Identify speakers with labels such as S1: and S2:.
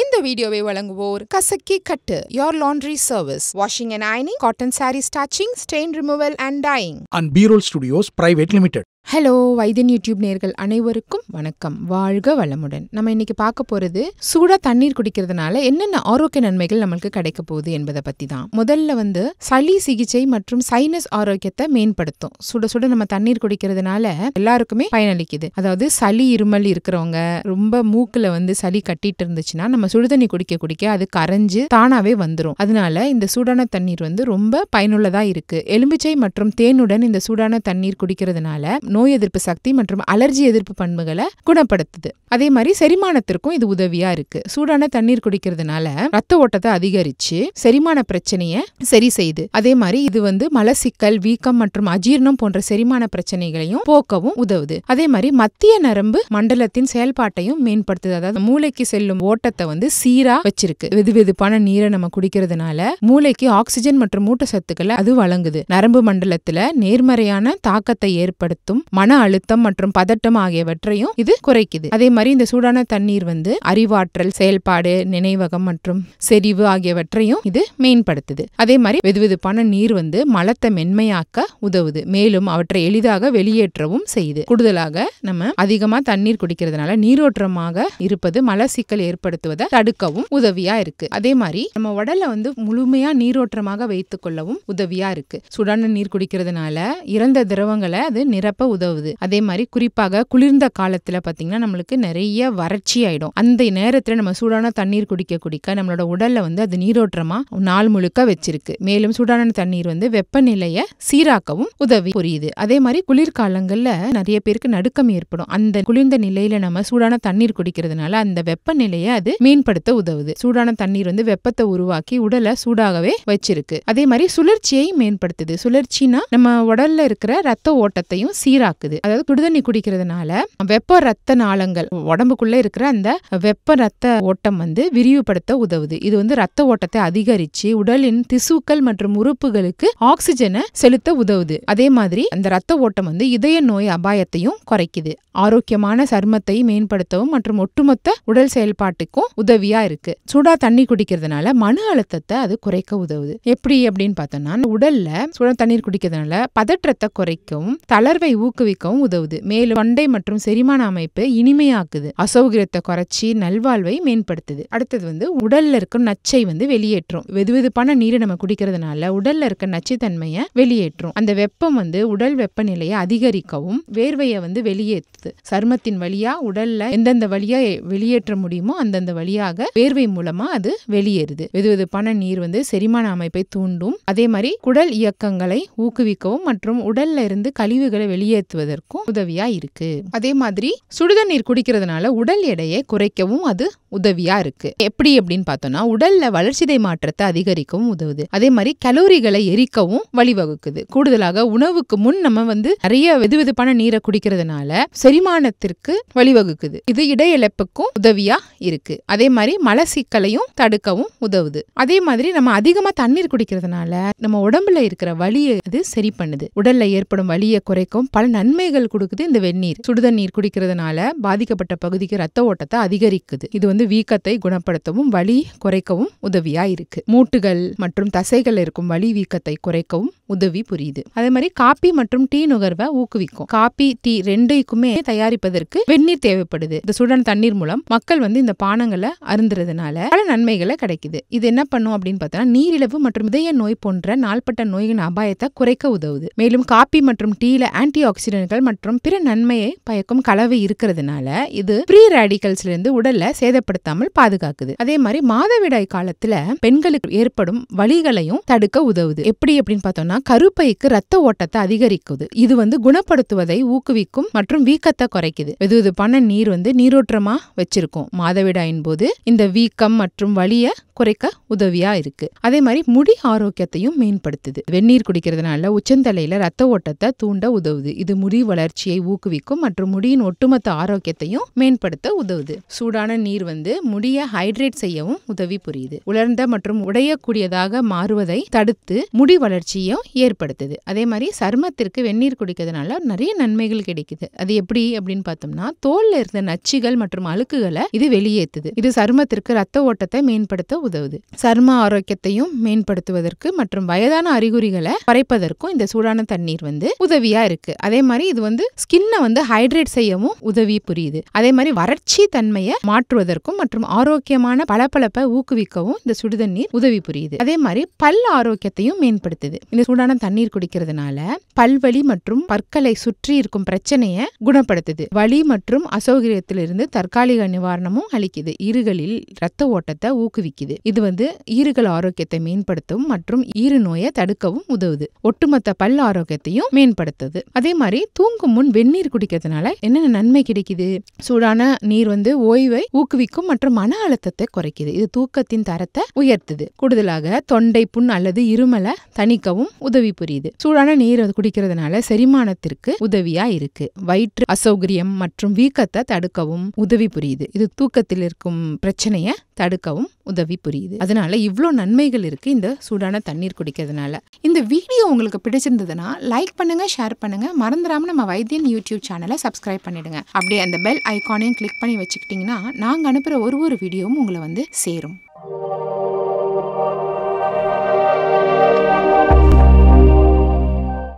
S1: இந்த வீடியோவை வழங்குவோர் கசக்கி கட்டு your laundry service washing and ஐனிங் cotton sari starching stain removal and dyeing and பீரோல் ஸ்டுடியோஸ் பிரைவேட் லிமிடெட் ஹலோ வைத்தியன் யூடியூப் நேர்கள் அனைவருக்கும் வணக்கம் வாழ்க வளமுடன் நம்ம இன்னைக்கு பார்க்க போகிறது சூடாக தண்ணீர் குடிக்கிறதுனால என்னென்ன ஆரோக்கிய நன்மைகள் நம்மளுக்கு கிடைக்க போகுது என்பதை பற்றி தான் முதல்ல வந்து சளி சிகிச்சை மற்றும் சைனஸ் ஆரோக்கியத்தை மேம்படுத்தும் சுட சுட நம்ம தண்ணீர் குடிக்கிறதுனால எல்லாருக்குமே பயனளிக்குது அதாவது சளி இருமல் இருக்கிறவங்க ரொம்ப மூக்கில் வந்து சளி கட்டிட்டு இருந்துச்சுன்னா நம்ம சுடு தண்ணி குடிக்க குடிக்க அது கரைஞ்சு தானாவே வந்துடும் அதனால இந்த சூடான தண்ணீர் வந்து ரொம்ப பயனுள்ளதாக இருக்கு எலும்பிச்சை மற்றும் தேனுடன் இந்த சூடான தண்ணீர் குடிக்கிறதுனால நோய் எதிர்ப்பு சக்தி மற்றும் அலர்ஜி எதிர்ப்பு பண்புகளை குணப்படுத்துது அதே மாதிரி செரிமானத்திற்கும் இது உதவியா இருக்கு சூடான தண்ணீர் குடிக்கிறதுனால ரத்த ஓட்டத்தை அதிகரிச்சு செரிமான பிரச்சனையை சரி செய்து அதே மாதிரி இது வந்து மலசிக்கல் வீக்கம் மற்றும் அஜீர்ணம் போன்ற செரிமான பிரச்சனைகளையும் போக்கவும் உதவுது அதே மாதிரி மத்திய நரம்பு மண்டலத்தின் செயல்பாட்டையும் மேம்படுத்துது அதாவது மூளைக்கு செல்லும் ஓட்டத்தை வந்து சீரா வச்சிருக்கு வெது வெதுப்பான நீரை நம்ம குடிக்கிறதுனால மூளைக்கு ஆக்சிஜன் மற்றும் மூட்டை சத்துக்களை அது வழங்குது நரம்பு மண்டலத்துல நேர்மறையான தாக்கத்தை ஏற்படுத்தும் மன அழுத்தம் மற்றும் பதட்டம் ஆகியவற்றையும் இது குறைக்குது அதே மாதிரி இந்த சூடான தண்ணீர் வந்து அறிவாற்றல் செயல்பாடு நினைவகம் மற்றும் செறிவு ஆகியவற்றையும் இது மேம்படுத்துது அதே மாதிரி வெதுவெதுப்பான நீர் வந்து மலத்தை மென்மையாக்க உதவுது மேலும் அவற்றை எளிதாக வெளியேற்றவும் செய்யுது கூடுதலாக நம்ம அதிகமா தண்ணீர் குடிக்கிறதுனால நீரோற்றமாக இருப்பது மல சிக்கல் ஏற்படுத்துவதை தடுக்கவும் உதவியா இருக்கு அதே மாதிரி நம்ம உடலை வந்து முழுமையா நீரோற்றமாக வைத்துக் கொள்ளவும் உதவியா இருக்கு சுடான நீர் குடிக்கிறதுனால இறந்த திரவங்களை அது நிரப்ப உதவுது அதே மாதிரி குறிப்பாக குளிர்ந்த காலத்துல பாத்தீங்கன்னா நம்மளுக்கு நிறைய வறட்சி ஆயிடும் அந்த நேரத்துல நம்ம சூடான தண்ணீர் குடிக்க குடிக்க நம்மளோட உடல்ல வந்து அது நீரோற்றமா நாள் முழுக்க வச்சிருக்கு மேலும் சூடான தண்ணீர் வந்து வெப்பநிலையை சீராக்கவும் உதவி புரியுது அதே மாதிரி குளிர்காலங்கள்ல நிறைய பேருக்கு நடுக்கம் ஏற்படும் அந்த குளிர்ந்த நிலையில நம்ம சூடான தண்ணீர் குடிக்கிறதுனால அந்த வெப்பநிலையை அது மேம்படுத்த உதவுது சூடான தண்ணீர் வந்து வெப்பத்தை உருவாக்கி உடலை சூடாகவே வச்சிருக்கு அதே மாதிரி சுழற்சியை மேம்படுத்துது சுழற்சினா நம்ம உடல்ல இருக்கிற ரத்த ஓட்டத்தையும் சீராக ஆக்குது அதாவது சுடுதண்ணி குடிக்கிறதுனால வெப்ப ரத்த நாளங்கள் உடம்புக்குள்ளே இருக்கிற அந்த வெப்ப ரத்த ஓட்டம் வந்து விரிவுபடுத்த உதவுது இது வந்து ரத்த ஓட்டத்தை அதிகரிச்சு உடலின் திசுக்கள் மற்றும் உறுப்புகளுக்கு ஆக்சிஜனை செலுத்த உதவுது அதே மாதிரி அந்த ரத்த ஓட்டம் வந்து இதய நோய் அபாயத்தையும் குறைக்குது ஆரோக்கியமான சர்மத்தை மேம்படுத்தவும் மற்றும் ஒட்டுமொத்த உடல் செயல்பாட்டுக்கும் உதவியா இருக்கு சூடா தண்ணி குடிக்கிறதுனால மன அழுத்தத்தை அது குறைக்க உதவுது எப்படி அப்படின்னு பார்த்தோம்னா உடல்ல சுட தண்ணீர் குடிக்கிறதுனால பதற்றத்தை குறைக்கும் தளர்வை ஊக்குவிக்கவும் உதவுது மேலும் தொண்டை மற்றும் செரிமான அமைப்பு இனிமையாக்குது அசௌகரியத்தை குறைச்சி நல்வாழ்வை மேம்படுத்துது அடுத்தது வந்து உடல்ல இருக்கும் நச்சை வந்து வெளியேற்றும் வெதுவெதுப்பான நீரை நம்ம குடிக்கிறதுனால உடல்ல இருக்க நச்சுத்தன்மையை வெளியேற்றும் அந்த வெப்பம் வந்து உடல் வெப்பநிலையை அதிகரிக்கவும் வேர்வையை வந்து வெளியேற்றுது சருமத்தின் வழியா உடல்ல எந்தெந்த வழியா வெளியேற்ற முடியுமோ அந்தந்த வழியாக வேர்வை மூலமா அது வெளியேறுது வெதுவெதுப்பான நீர் வந்து செரிமான அமைப்பை தூண்டும் அதே மாதிரி குடல் இயக்கங்களை ஊக்குவிக்கவும் மற்றும் உடல்ல இருந்து கழிவுகளை வெளியே வெளியேற்றுவதற்கும் உதவியா இருக்கு அதே மாதிரி சுடுதண்ணீர் குடிக்கிறதுனால உடல் எடையை குறைக்கவும் அது உதவியா இருக்கு எப்படி அப்படின்னு பார்த்தோம்னா உடல்ல வளர்ச்சிதை மாற்றத்தை அதிகரிக்கவும் உதவுது அதே மாதிரி கலோரிகளை எரிக்கவும் வழிவகுக்குது கூடுதலாக உணவுக்கு முன் நம்ம வந்து நிறைய வெதுவெதுப்பான நீரை குடிக்கிறதுனால செரிமானத்திற்கு வழிவகுக்குது இது இடையிழப்புக்கும் இழப்புக்கும் உதவியா இருக்கு அதே மாதிரி மல சிக்கலையும் தடுக்கவும் உதவுது அதே மாதிரி நம்ம அதிகமா தண்ணீர் குடிக்கிறதுனால நம்ம உடம்புல இருக்கிற வலியை அது சரி பண்ணுது உடல்ல ஏற்படும் வலியை குறைக்கும் பல நன்மைகள் கொடுக்குது இந்த வெந்நீர் சுடுதண்ணீர் குடிக்கிறதுனால பாதிக்கப்பட்ட பகுதிக்கு ரத்த ஓட்டத்தை அதிகரிக்குது இது வந்து வீக்கத்தை குணப்படுத்தவும் வலி குறைக்கவும் உதவியா இருக்கு மூட்டுகள் மற்றும் தசைகள் இருக்கும் வலி வீக்கத்தை குறைக்கவும் உதவி புரியுது அதே மாதிரி காப்பி மற்றும் டீ நுகர்வை ஊக்குவிக்கும் காப்பி டீ ரெண்டுக்குமே தயாரிப்பதற்கு வெந்நீர் தேவைப்படுது இந்த சுடன் தண்ணீர் மூலம் மக்கள் வந்து இந்த பானங்களை அருந்துறதுனால பல நன்மைகளை கிடைக்குது இது என்ன பண்ணும் அப்படின்னு பார்த்தா நீரிழவு மற்றும் இதய நோய் போன்ற நாள்பட்ட நோயின் அபாயத்தை குறைக்க உதவுது மேலும் காப்பி மற்றும் டீல ஆன்டி ஆக்சிடென்ட்கள் மற்றும் பிற நன்மையை பயக்கும் கலவை இருக்கிறதுனால இது ப்ரீ ரேடிக்கல்ஸ்ல இருந்து உடல்ல சேத ஏற்படுத்தாமல் பாதுகாக்குது அதே மாதிரி மாதவிடாய் காலத்துல பெண்களுக்கு ஏற்படும் வழிகளையும் தடுக்க உதவுது எப்படி அப்படின்னு பார்த்தோம்னா கருப்பைக்கு ரத்த ஓட்டத்தை அதிகரிக்குது இது வந்து குணப்படுத்துவதை ஊக்குவிக்கும் மற்றும் வீக்கத்தை குறைக்குது வெதுவெதுப்பான நீர் வந்து நீரோற்றமா வச்சிருக்கும் மாதவிடாயின் போது இந்த வீக்கம் மற்றும் வலிய குறைக்க உதவியா இருக்கு அதே மாதிரி முடி ஆரோக்கியத்தையும் மேம்படுத்துது வெந்நீர் குடிக்கிறதுனால உச்சந்தலையில ரத்த ஓட்டத்தை தூண்ட உதவுது இது முடி வளர்ச்சியை ஊக்குவிக்கும் மற்றும் முடியின் ஒட்டுமொத்த ஆரோக்கியத்தையும் மேம்படுத்த உதவுது சூடான நீர் வந்து வந்து முடியை ஹைட்ரேட் செய்யவும் உதவி புரியுது உலர்ந்த மற்றும் உடையக்கூடியதாக மாறுவதை தடுத்து முடி வளர்ச்சியும் ஏற்படுத்துது அதே மாதிரி சருமத்திற்கு வெந்நீர் குடிக்கிறதுனால நிறைய நன்மைகள் கிடைக்குது அது எப்படி அப்படின்னு பார்த்தோம்னா தோல்ல இருந்த நச்சுகள் மற்றும் அழுக்குகளை இது வெளியேற்றுது இது சருமத்திற்கு ரத்த ஓட்டத்தை மேம்படுத்த உதவுது சரும ஆரோக்கியத்தையும் மேம்படுத்துவதற்கு மற்றும் வயதான அறிகுறிகளை குறைப்பதற்கும் இந்த சூடான தண்ணீர் வந்து உதவியா இருக்கு அதே மாதிரி இது வந்து ஸ்கின்னை வந்து ஹைட்ரேட் செய்யவும் உதவி புரியுது அதே மாதிரி வறட்சி தன்மையை மாற்றுவதற்கும் இருக்கும் மற்றும் ஆரோக்கியமான பளபளப்பை ஊக்குவிக்கவும் இந்த சுடுதண்ணீர் உதவி புரியுது அதே மாதிரி பல் ஆரோக்கியத்தையும் மேம்படுத்துது இந்த சூடான தண்ணீர் குடிக்கிறதுனால பல்வலி மற்றும் பற்களை சுற்றி இருக்கும் பிரச்சனையை குணப்படுத்துது வலி மற்றும் அசௌகரியத்திலிருந்து தற்காலிக நிவாரணமும் அளிக்குது ஈறுகளில் ரத்த ஓட்டத்தை ஊக்குவிக்குது இது வந்து ஈறுகள் ஆரோக்கியத்தை மேம்படுத்தவும் மற்றும் ஈறு நோயை தடுக்கவும் உதவுது ஒட்டுமொத்த பல் ஆரோக்கியத்தையும் மேம்படுத்துது அதே மாதிரி தூங்கும் முன் வெந்நீர் குடிக்கிறதுனால என்னென்ன நன்மை கிடைக்குது சூடான நீர் வந்து ஓய்வை ஊக்குவிக்கும் பாதிக்கும் மற்றும் மன அழுத்தத்தை குறைக்குது இது தூக்கத்தின் தரத்தை உயர்த்துது கூடுதலாக தொண்டை புண் அல்லது இருமலை தணிக்கவும் உதவி புரியுது சூடான நீர் குடிக்கிறதுனால செரிமானத்திற்கு உதவியா இருக்கு வயிற்று அசௌகரியம் மற்றும் வீக்கத்தை தடுக்கவும் உதவி புரியுது இது தூக்கத்தில் இருக்கும் பிரச்சனையை தடுக்கவும் உதவி புரியுது அதனால இவ்வளோ நன்மைகள் இருக்கு இந்த சூடான தண்ணீர் குடிக்கிறதுனால இந்த வீடியோ உங்களுக்கு பிடிச்சிருந்ததுன்னா லைக் பண்ணுங்க ஷேர் பண்ணுங்க மறந்துடாம நம்ம வைத்தியன் யூடியூப் சேனலை சப்ஸ்கிரைப் பண்ணிடுங்க அப்படியே அந்த பெல் ஐக்கானையும் கிளிக் பண்ணி வச்சுக்கிட்டீங்கன்னா நாங்கள் அனுப்ப அனுப்புகிற ஒரு ஒரு வீடியோவும் உங்களை வந்து சேரும்